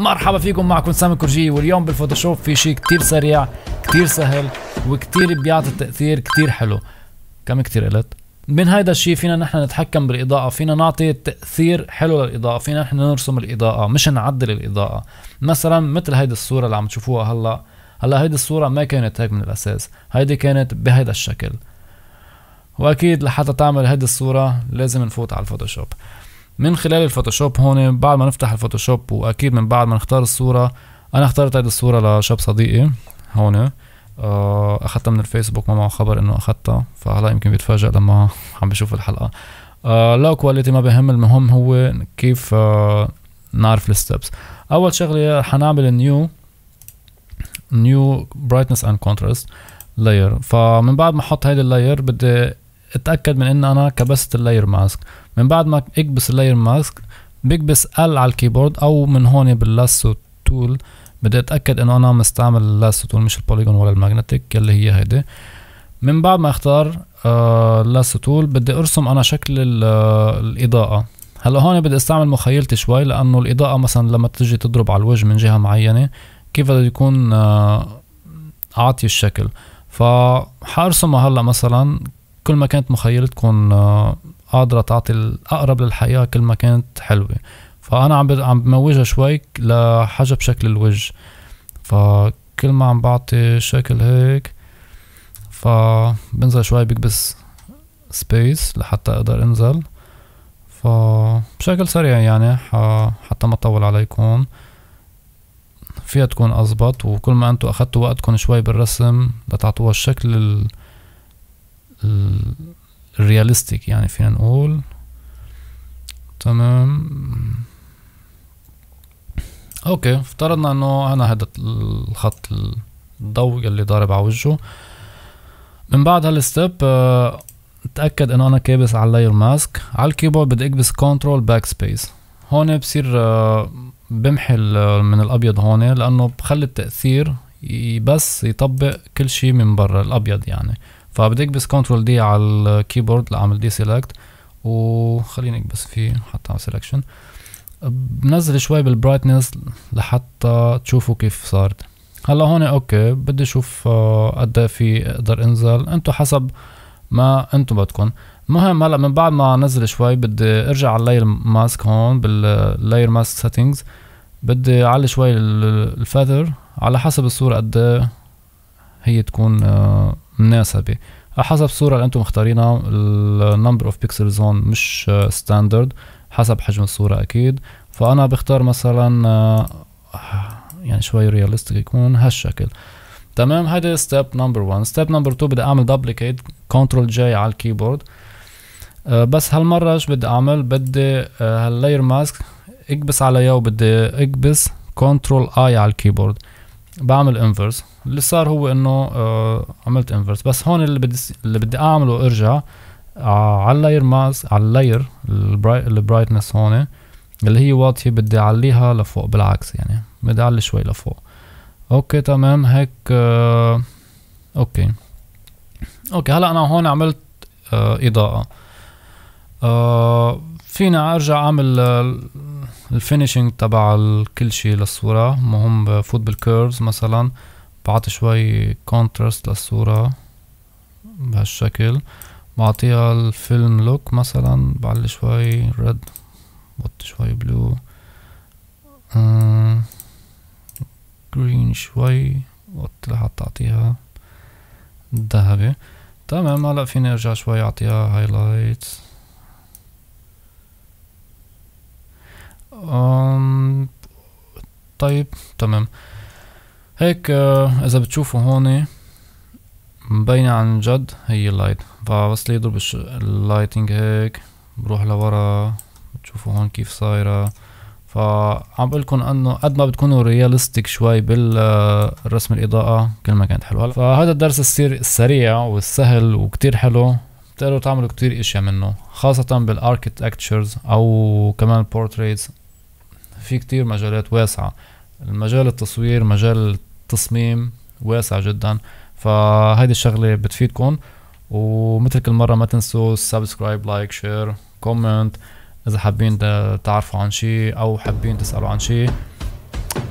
مرحبا فيكم معكم سامي كورجي واليوم بالفوتوشوب في شيء كتير سريع كتير سهل وكتير بيعطي تأثير كتير حلو كم كتير قلت؟ من هيدا الشيء فينا نحن نتحكم بالاضاءه فينا نعطي تاثير حلو للاضاءه فينا نحن نرسم الاضاءه مش نعدل الاضاءه مثلا مثل هيدي الصوره اللي عم تشوفوها هلا هلا هيدي الصوره ما كانت هيك من الاساس هيدي كانت بهيدا الشكل واكيد لحتى تعمل هيدي الصوره لازم نفوت على الفوتوشوب من خلال الفوتوشوب هون بعد ما نفتح الفوتوشوب واكيد من بعد ما نختار الصورة انا اخترت هيدي الصورة لشاب صديقي هون آه، اخذتها من الفيسبوك ما معه خبر انه اخذتها فهلا يمكن بيتفاجئ لما عم بشوف الحلقة آه لو كواليتي ما بهم المهم هو كيف آه نعرف الستبس اول شغله حنعمل نيو نيو برايتنس اند كونتراست لاير فمن بعد ما احط هيدي اللاير بدي اتاكد من ان انا كبست اللاير ماسك من بعد ما اكبس اللاير ماسك بكبس ال على الكيبورد او من هون باللاسو تول بدي اتاكد انه انا مستعمل اللاسو تول مش البوليجون ولا الماجنتيك يلي هي هيدي من بعد ما اختار آه، اللاسو تول بدي ارسم انا شكل آه، الاضاءه هلا هون بدي استعمل مخيلتي شوي لانه الاضاءه مثلا لما تجي تضرب على الوجه من جهه معينه كيف بده يكون آه عاطي الشكل فحارسمها هلا مثلا كل ما كانت مخيلتكم آه، قادرة تعطي الأقرب للحياة كل ما كانت حلوة فأنا عم عم بموجها شوي لحجب شكل الوجه فكل ما عم بعطي شكل هيك فبنزل شوي بكبس سبيس لحتى أقدر أنزل فبشكل سريع يعني حتى ما أطول عليكم فيها تكون أزبط وكل ما أنتوا اخذتوا وقتكم شوي بالرسم لتعطوها الشكل الرياليستيك آه، يعني فينا نقول تمام اوكي افترضنا انه انا هذا الخط الضوء اللي ضارب على وجهه من بعد هالستيب اتاكد آه، انه انا كابس على اللاير ماسك على الكيبورد بدي اكبس كنترول باك سبيس هون بصير آه، بمحي من الابيض هون لانه بخلي التاثير بس يطبق كل شيء من برا الابيض يعني فبدي اكبس كنترول دي على الكيبورد لاعمل دي سيلكت وخليني اكبس فيه حتى على سيلكشن بنزل شوي بالبرايتنس لحتى تشوفوا كيف صارت هلا هون اوكي بدي اشوف آه، قد ايه في اقدر انزل انتو حسب ما انتو بدكم المهم هلا من بعد ما نزل شوي بدي ارجع على اللاير ماسك هون باللاير ماسك سيتنجز بدي اعلي شوي الفيذر على حسب الصورة قد إيه هي تكون آه، مناسبه حسب الصوره اللي انتم مختارينها النمبر اوف بيكسلز هون مش ستاندرد حسب حجم الصوره اكيد فانا بختار مثلا آه، يعني شوي رياليستيك يكون هالشكل تمام هيدا ستيب نمبر 1 ستيب نمبر 2 بدي اعمل دوبليكيت كنترول جي على الكيبورد آه، بس هالمره شو بدي اعمل بدي آه، هاللاير ماسك اكبس عليها وبدي اكبس كنترول اي على الكيبورد بعمل انفرس اللي صار هو انه آه عملت انفرس بس هون اللي بدي اللي بدي اعمله ارجع آه على اللاير ماس على اللاير البرايتنس هون اللي هي واطيه بدي اعليها لفوق بالعكس يعني بدي اعلي شوي لفوق اوكي تمام هيك آه اوكي اوكي هلا انا هون عملت آه اضاءه آه فينا ارجع اعمل آه، الفينيشنج تبع كل شيء للصورة مهم بفوت بالكيرفز مثلا بعطي شوي كونتراست للصورة بهالشكل بعطيها الفيلم لوك مثلا بعلي شوي ريد بحط شوي بلو جرين آه، شوي وقت لحتى اعطيها ذهبي تمام هلا فيني ارجع شوي اعطيها هايلايتس طيب تمام هيك اذا بتشوفوا هون مبينة عن جد هي اللايت فبس يضرب اللايتنج هيك بروح لورا بتشوفوا هون كيف صايرة فعم بقولكم انه قد ما بتكونوا رياليستيك شوي بالرسم الاضاءة كل ما كانت حلوة فهذا الدرس السريع والسهل وكتير حلو بتقدروا تعملوا كتير اشياء منه خاصة بالاركتكتشرز او كمان بورتريتس في كتير مجالات واسعة المجال التصوير مجال التصميم واسع جدا فهيدي الشغلة بتفيدكم ومثل كل مرة ما تنسوا سبسكرايب لايك شير كومنت إذا حابين تعرفوا عن شي أو حابين تسألوا عن شي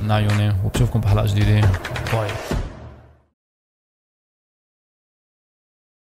من عيوني وبشوفكم بحلقة جديدة باي